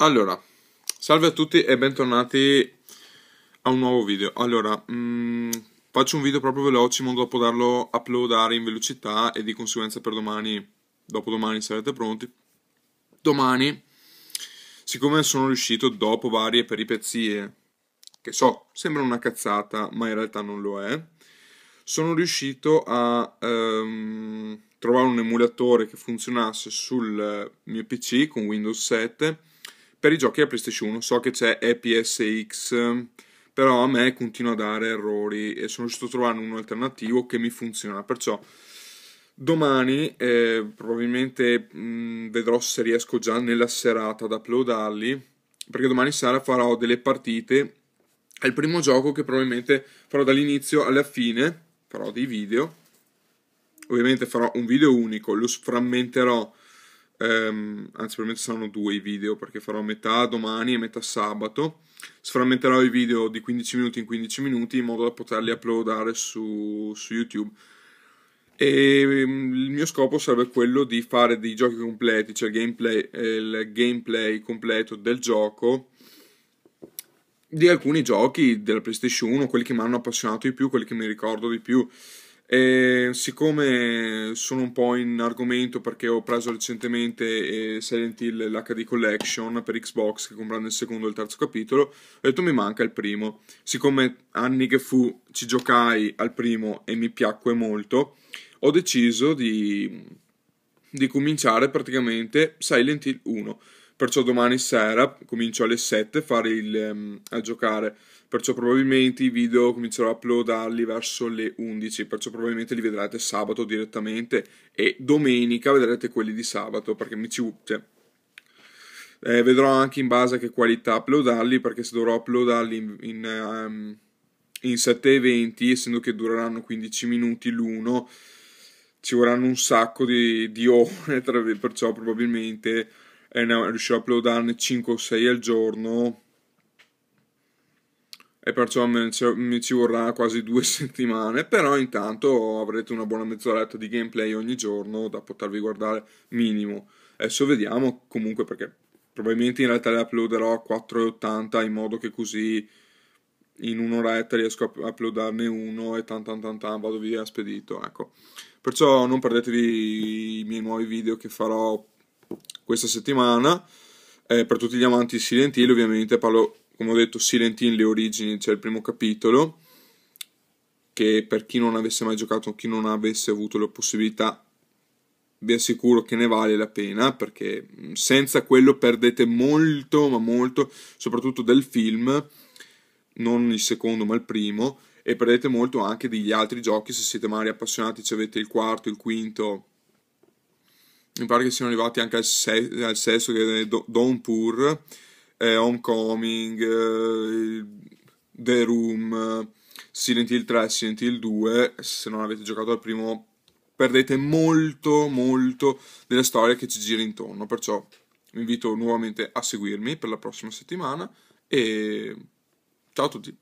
Allora, salve a tutti e bentornati a un nuovo video. Allora, mh, mm, faccio un video proprio veloce in modo da poterlo uploadare in velocità e di conseguenza per domani, dopodomani sarete pronti. Domani, siccome sono riuscito dopo varie peripezie, che so, sembra una cazzata, ma in realtà non lo è, sono riuscito a... Um, trovare un emulatore che funzionasse sul mio PC con Windows 7 per i giochi a PlayStation 1 so che c'è EPSX, però a me continua a dare errori e sono riuscito a trovare un alternativo che mi funziona. Perciò domani eh, probabilmente mh, mm, vedrò se riesco già nella serata ad uploadarli, perché domani sera farò delle partite. È il primo gioco che probabilmente farò dall'inizio alla fine, farò dei video ovviamente farò un video unico, lo sframmenterò ehm, anzi probabilmente saranno due i video perché farò metà domani e metà sabato, sframmenterò i video di 15 minuti in 15 minuti in modo da poterli uploadare su, su YouTube. E mm, il mio scopo sarebbe quello di fare dei giochi completi, cioè il gameplay, il gameplay completo del gioco di alcuni giochi della PlayStation 1, quelli che mi hanno appassionato di più, quelli che mi ricordo di più. E siccome sono un po' in argomento perché ho preso recentemente eh, Silent Hill l'HD Collection per Xbox che comprando il secondo e il terzo capitolo, ho detto mi manca il primo. Siccome anni che fu ci giocai al primo e mi piacque molto, ho deciso di, di cominciare praticamente Silent Hill 1. Perciò domani sera comincio alle 7 il, um, a giocare. Perciò probabilmente i video comincerò a uploadarli verso le 11. Perciò probabilmente li vedrete sabato direttamente. E domenica vedrete quelli di sabato perché mi ci. Cioè, eh, vedrò anche in base a che qualità uploadarli perché se dovrò uploadarli in, in, um, in 7 eventi essendo che dureranno 15 minuti l'uno ci vorranno un sacco di, di ore perciò probabilmente e ne riuscivo a uploadarne 5 o 6 al giorno e perciò mi ci vorrà quasi due settimane però intanto avrete una buona mezz'oretta di gameplay ogni giorno da potervi guardare minimo adesso vediamo comunque perché probabilmente in realtà le uploaderò a 4,80 in modo che così in un'oretta riesco a uploadarne uno e tan tan tan tan vado via spedito ecco perciò non perdetevi i miei nuovi video che farò questa settimana. Eh, per tutti gli amanti di Silent Hill, ovviamente parlo, come ho detto, Silent Hill le origini, c'è cioè il primo capitolo, che per chi non avesse mai giocato, chi non avesse avuto la possibilità, vi assicuro che ne vale la pena, perché senza quello perdete molto, ma molto, soprattutto del film, non il secondo ma il primo, e perdete molto anche degli altri giochi se siete magari appassionati, se avete il quarto, il quinto mi pare che siano arrivati anche al, se- al sesto, che è Do- Downpour, eh, Homecoming, eh, The Room, Silent Hill 3, Silent Hill 2. Se non avete giocato al primo, perdete molto, molto della storia che ci gira intorno. Perciò vi invito nuovamente a seguirmi per la prossima settimana e ciao a tutti.